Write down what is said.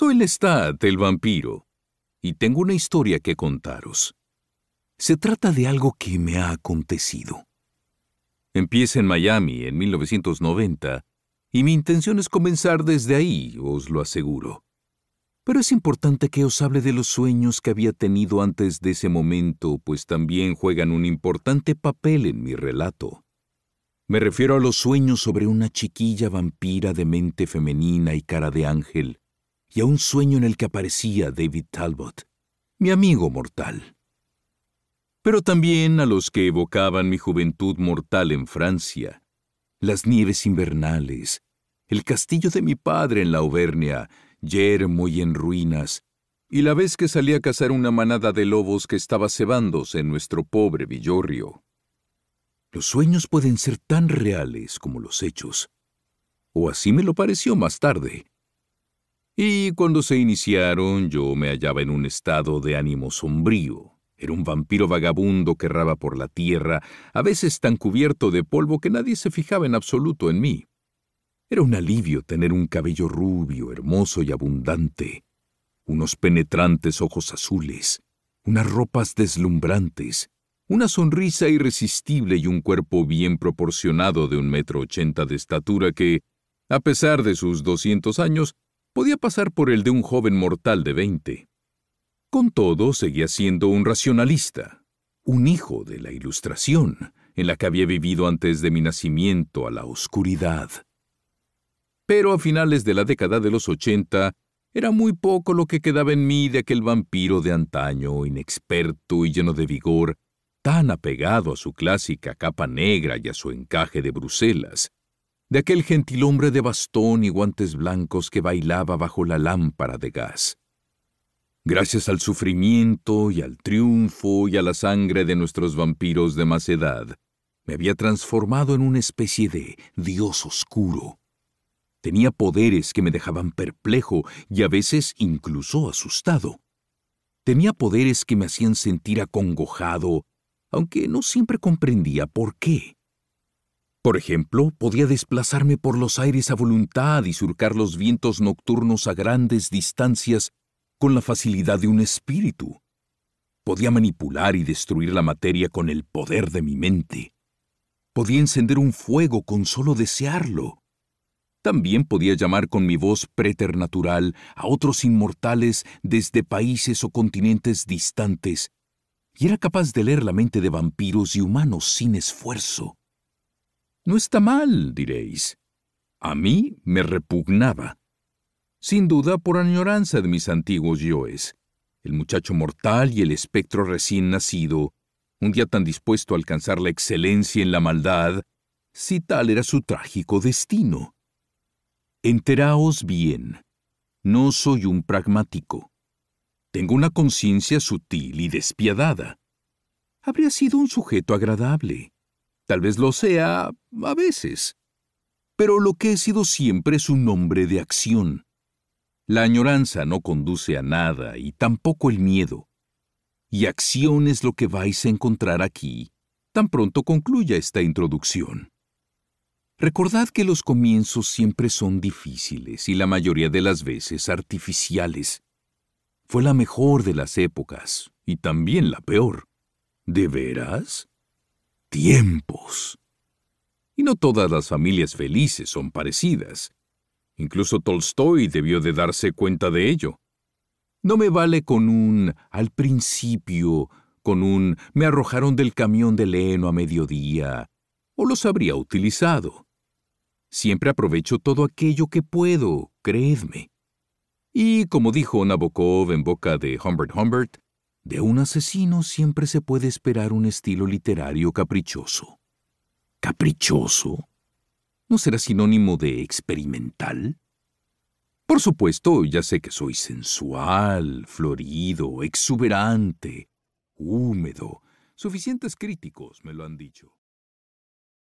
Soy Lestat, el vampiro, y tengo una historia que contaros. Se trata de algo que me ha acontecido. Empieza en Miami en 1990, y mi intención es comenzar desde ahí, os lo aseguro. Pero es importante que os hable de los sueños que había tenido antes de ese momento, pues también juegan un importante papel en mi relato. Me refiero a los sueños sobre una chiquilla vampira de mente femenina y cara de ángel, y a un sueño en el que aparecía David Talbot, mi amigo mortal. Pero también a los que evocaban mi juventud mortal en Francia, las nieves invernales, el castillo de mi padre en la Auvernia, yermo y en ruinas, y la vez que salí a cazar una manada de lobos que estaba cebándose en nuestro pobre villorrio. Los sueños pueden ser tan reales como los hechos, o así me lo pareció más tarde. Y cuando se iniciaron yo me hallaba en un estado de ánimo sombrío. Era un vampiro vagabundo que erraba por la tierra, a veces tan cubierto de polvo que nadie se fijaba en absoluto en mí. Era un alivio tener un cabello rubio, hermoso y abundante, unos penetrantes ojos azules, unas ropas deslumbrantes, una sonrisa irresistible y un cuerpo bien proporcionado de un metro ochenta de estatura que, a pesar de sus doscientos años, podía pasar por el de un joven mortal de 20. Con todo, seguía siendo un racionalista, un hijo de la ilustración, en la que había vivido antes de mi nacimiento a la oscuridad. Pero a finales de la década de los 80, era muy poco lo que quedaba en mí de aquel vampiro de antaño, inexperto y lleno de vigor, tan apegado a su clásica capa negra y a su encaje de Bruselas, de aquel gentilhombre de bastón y guantes blancos que bailaba bajo la lámpara de gas. Gracias al sufrimiento y al triunfo y a la sangre de nuestros vampiros de más edad, me había transformado en una especie de dios oscuro. Tenía poderes que me dejaban perplejo y a veces incluso asustado. Tenía poderes que me hacían sentir acongojado, aunque no siempre comprendía por qué. Por ejemplo, podía desplazarme por los aires a voluntad y surcar los vientos nocturnos a grandes distancias con la facilidad de un espíritu. Podía manipular y destruir la materia con el poder de mi mente. Podía encender un fuego con solo desearlo. También podía llamar con mi voz preternatural a otros inmortales desde países o continentes distantes, y era capaz de leer la mente de vampiros y humanos sin esfuerzo. No está mal, diréis. A mí me repugnaba. Sin duda por añoranza de mis antiguos yoes, el muchacho mortal y el espectro recién nacido, un día tan dispuesto a alcanzar la excelencia en la maldad, si tal era su trágico destino. Enteraos bien, no soy un pragmático. Tengo una conciencia sutil y despiadada. Habría sido un sujeto agradable. Tal vez lo sea a veces. Pero lo que he sido siempre es un hombre de acción. La añoranza no conduce a nada y tampoco el miedo. Y acción es lo que vais a encontrar aquí, tan pronto concluya esta introducción. Recordad que los comienzos siempre son difíciles y la mayoría de las veces artificiales. Fue la mejor de las épocas y también la peor. ¿De veras? tiempos. Y no todas las familias felices son parecidas. Incluso Tolstoy debió de darse cuenta de ello. No me vale con un al principio, con un me arrojaron del camión de leno a mediodía, o los habría utilizado. Siempre aprovecho todo aquello que puedo, creedme. Y como dijo Nabokov en boca de Humbert Humbert, de un asesino siempre se puede esperar un estilo literario caprichoso. ¿Caprichoso? ¿No será sinónimo de experimental? Por supuesto, ya sé que soy sensual, florido, exuberante, húmedo. Suficientes críticos me lo han dicho.